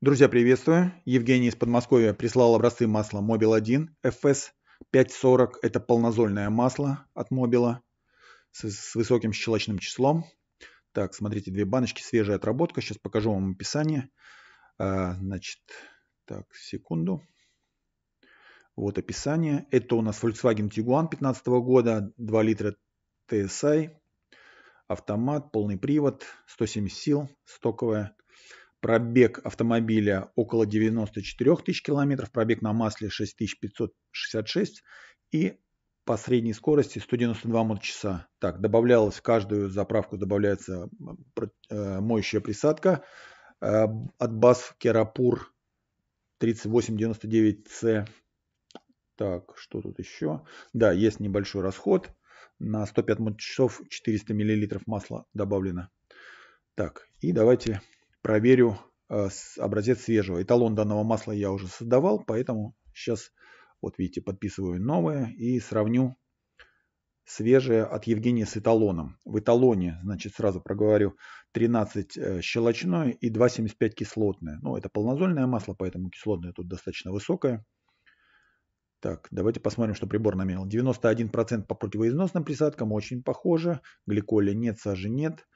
Друзья, приветствую. Евгений из Подмосковья прислал образцы масла Mobil 1 FS 540. Это полнозольное масло от Мобила с, высоким щелочным числом. Так, смотрите, две баночки, свежая отработка. Сейчас покажу вам описание. А, значит, так, секунду. Вот описание. Это у нас Volkswagen Tiguan 15 года, 2 литра TSI, автомат, полный привод, 170 сил, стоковая пробег автомобиля около 94 тысяч километров, пробег на масле 6566 и по средней скорости 192 моточаса. Так, добавлялось в каждую заправку добавляется э, моющая присадка э, от баз Керапур 3899 С. Так, что тут еще? Да, есть небольшой расход. На 105 моточасов 400 мл масла добавлено. Так, и давайте проверю э, образец свежего. Эталон данного масла я уже создавал, поэтому сейчас, вот видите, подписываю новое и сравню свежее от Евгения с эталоном. В эталоне, значит, сразу проговорю, 13 э, щелочное и 2,75 кислотное. Ну, это полнозольное масло, поэтому кислотное тут достаточно высокое. Так, давайте посмотрим, что прибор намерил. 91% по противоизносным присадкам, очень похоже. Гликоля нет, сажи нет.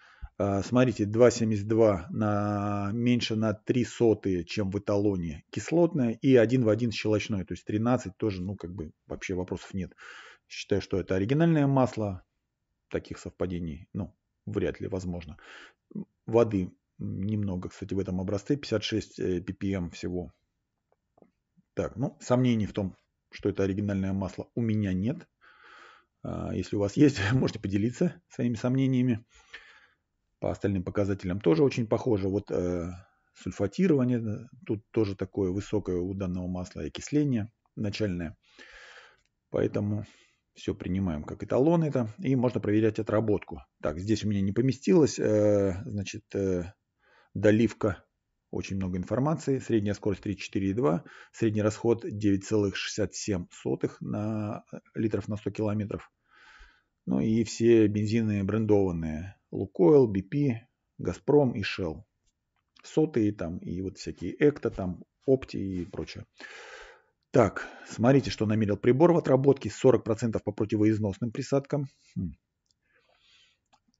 А, смотрите, 2,72 на, меньше на 3 сотые, чем в эталоне кислотное и один в один щелочной, то есть 13 тоже, ну, как бы вообще вопросов нет. Считаю, что это оригинальное масло, таких совпадений, ну, вряд ли возможно. Воды немного, кстати, в этом образце, 56 э, ppm всего. Так, ну, сомнений в том, что это оригинальное масло, у меня нет. А, если у вас есть, можете поделиться своими сомнениями. По остальным показателям тоже очень похоже. Вот э, сульфатирование, э, тут тоже такое высокое у данного масла окисление начальное. Поэтому все принимаем как эталон это. И можно проверять отработку. Так, здесь у меня не поместилось, э, значит, э, доливка очень много информации. Средняя скорость 34,2, средний расход 9,67 на э, литров на 100 километров. Ну и все бензины брендованные. Лукойл, BP, Газпром и Shell. Сотые там и вот всякие Экта там, Опти и прочее. Так, смотрите, что намерил прибор в отработке. 40% по противоизносным присадкам. Хм.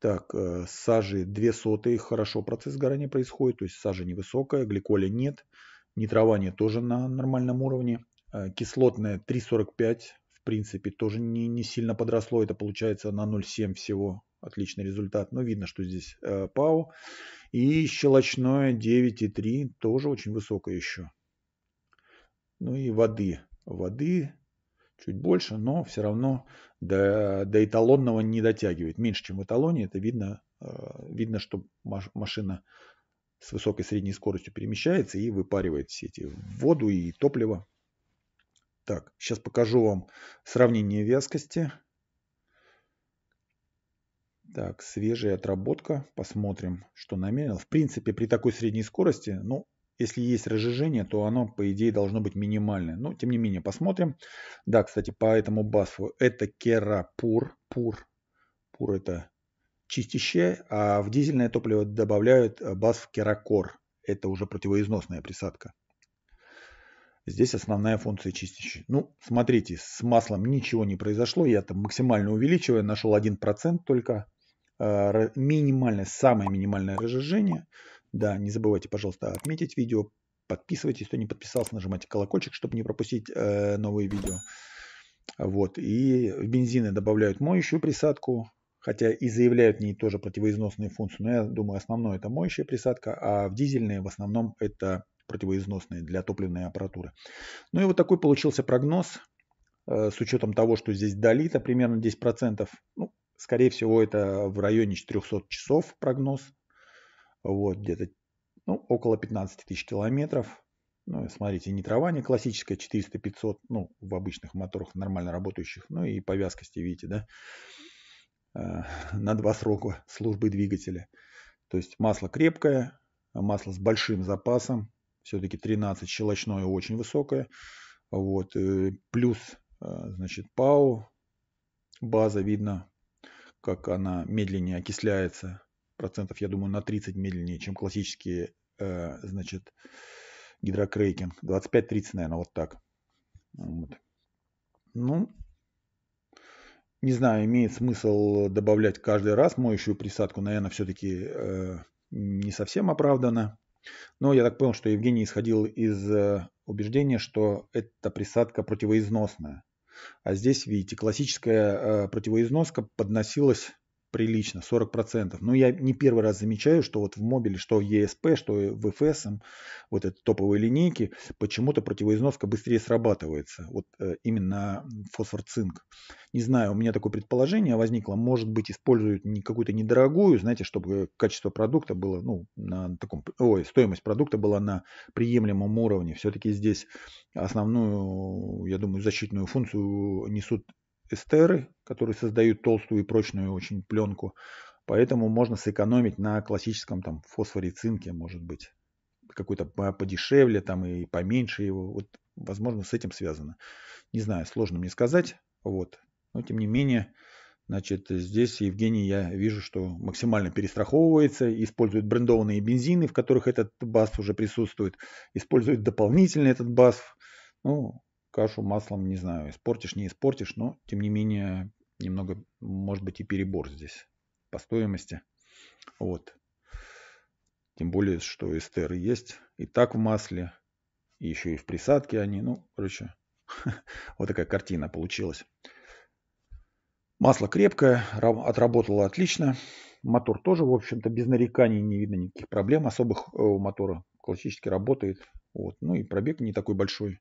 Так, э, сажи 2 сотые, хорошо процесс горения происходит, то есть сажа невысокая, гликоля нет, нитрование тоже на нормальном уровне, э, кислотная 3,45, в принципе, тоже не, не сильно подросло, это получается на 0,7 всего Отличный результат. Но ну, видно, что здесь э, ПАУ. И щелочное 9,3. Тоже очень высокое еще. Ну и воды. Воды чуть больше, но все равно до, до эталонного не дотягивает. Меньше, чем в эталоне. Это видно, э, видно что машина с высокой средней скоростью перемещается и выпаривает все эти воду и топливо. Так, сейчас покажу вам сравнение вязкости. Так, свежая отработка. Посмотрим, что намерил. В принципе, при такой средней скорости, ну, если есть разжижение, то оно, по идее, должно быть минимальное. Но, тем не менее, посмотрим. Да, кстати, по этому басфу это керапур. Пур. Пур это чистящее, а в дизельное топливо добавляют басф керакор. Это уже противоизносная присадка. Здесь основная функция чистящей. Ну, смотрите, с маслом ничего не произошло. Я там максимально увеличиваю, нашел 1% только. Э, минимальное, самое минимальное разжижение. Да, не забывайте, пожалуйста, отметить видео, подписывайтесь, кто не подписался, нажимайте колокольчик, чтобы не пропустить э, новые видео. Вот, и в бензины добавляют моющую присадку, хотя и заявляют в ней тоже противоизносные функции, но я думаю, основное это моющая присадка, а в дизельные в основном это противоизносные для топливной аппаратуры. Ну и вот такой получился прогноз э, с учетом того, что здесь долита примерно 10%, ну, Скорее всего, это в районе 400 часов прогноз. Вот, где-то ну, около 15 тысяч километров. Ну, смотрите, не трава, не классическая, 400-500, ну, в обычных моторах нормально работающих. Ну, и по вязкости, видите, да, э, на два срока службы двигателя. То есть масло крепкое, масло с большим запасом, все-таки 13 щелочное очень высокое. Вот, э, плюс, э, значит, ПАУ, база, видно, как она медленнее окисляется, процентов, я думаю, на 30 медленнее, чем классические, э, значит, гидрокрейкинг. 25-30, наверное, вот так. Вот. Ну, не знаю, имеет смысл добавлять каждый раз моющую присадку, наверное, все-таки э, не совсем оправдано. Но я так понял, что Евгений исходил из э, убеждения, что эта присадка противоизносная. А здесь, видите, классическая э, противоизноска подносилась прилично, 40%. Но я не первый раз замечаю, что вот в мобиле, что в ESP, что в FS, вот этой топовой линейки, почему-то противоизноска быстрее срабатывается. Вот э, именно фосфор-цинк. Не знаю, у меня такое предположение возникло. Может быть, используют какую-то недорогую, знаете, чтобы качество продукта было, ну, на таком, ой, стоимость продукта была на приемлемом уровне. Все-таки здесь основную, я думаю, защитную функцию несут эстеры, которые создают толстую и прочную очень пленку. Поэтому можно сэкономить на классическом там фосфоре цинке, может быть. Какой-то подешевле там и поменьше его. Вот, возможно, с этим связано. Не знаю, сложно мне сказать. Вот. Но, тем не менее, значит, здесь Евгений, я вижу, что максимально перестраховывается, использует брендованные бензины, в которых этот басф уже присутствует, использует дополнительный этот басф. Ну, кашу маслом, не знаю, испортишь, не испортишь, но, тем не менее, немного, может быть, и перебор здесь по стоимости. Вот. Тем более, что эстеры есть и так в масле, и еще и в присадке они. Ну, короче, вот такая картина получилась. Масло крепкое, отработало отлично. Мотор тоже, в общем-то, без нареканий, не видно никаких проблем особых э, у мотора. Классически работает. Вот. Ну и пробег не такой большой.